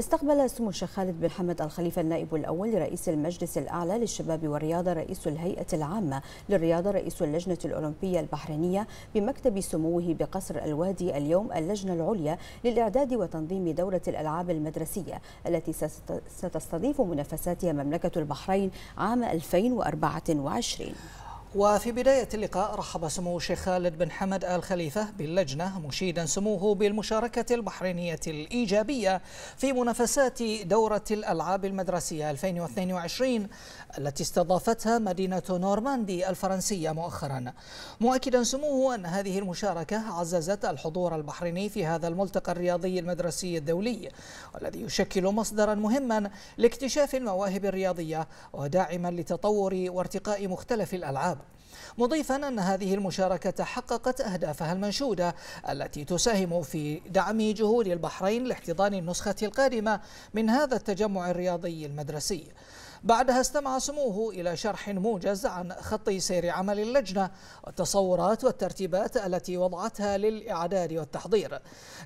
استقبل سمو الشيخ خالد بن حمد الخليفة النائب الأول لرئيس المجلس الأعلى للشباب والرياضة رئيس الهيئة العامة للرياضة رئيس اللجنة الأولمبية البحرينية بمكتب سموه بقصر الوادي اليوم اللجنة العليا للإعداد وتنظيم دورة الألعاب المدرسية التي ستستضيف منافساتها مملكة البحرين عام 2024 وفي بداية اللقاء رحب سمو الشيخ خالد بن حمد آل خليفة باللجنة مشيدا سموه بالمشاركة البحرينية الإيجابية في منافسات دورة الألعاب المدرسية 2022 التي استضافتها مدينة نورماندي الفرنسية مؤخرا مؤكدا سموه أن هذه المشاركة عززت الحضور البحريني في هذا الملتقى الرياضي المدرسي الدولي والذي يشكل مصدرا مهما لاكتشاف المواهب الرياضية وداعما لتطور وارتقاء مختلف الألعاب مضيفا أن هذه المشاركة حققت أهدافها المنشودة التي تساهم في دعم جهود البحرين لاحتضان النسخة القادمة من هذا التجمع الرياضي المدرسي بعدها استمع سموه إلى شرح موجز عن خط سير عمل اللجنة والتصورات والترتيبات التي وضعتها للإعداد والتحضير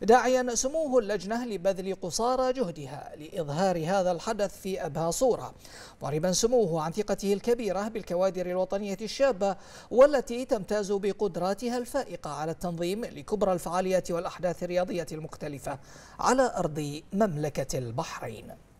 داعيا سموه اللجنة لبذل قصارى جهدها لإظهار هذا الحدث في أبهى صورة ضاربا سموه عن ثقته الكبيرة بالكوادر الوطنية الشابة والتي تمتاز بقدراتها الفائقة على التنظيم لكبرى الفعاليات والأحداث الرياضية المختلفة على أرض مملكة البحرين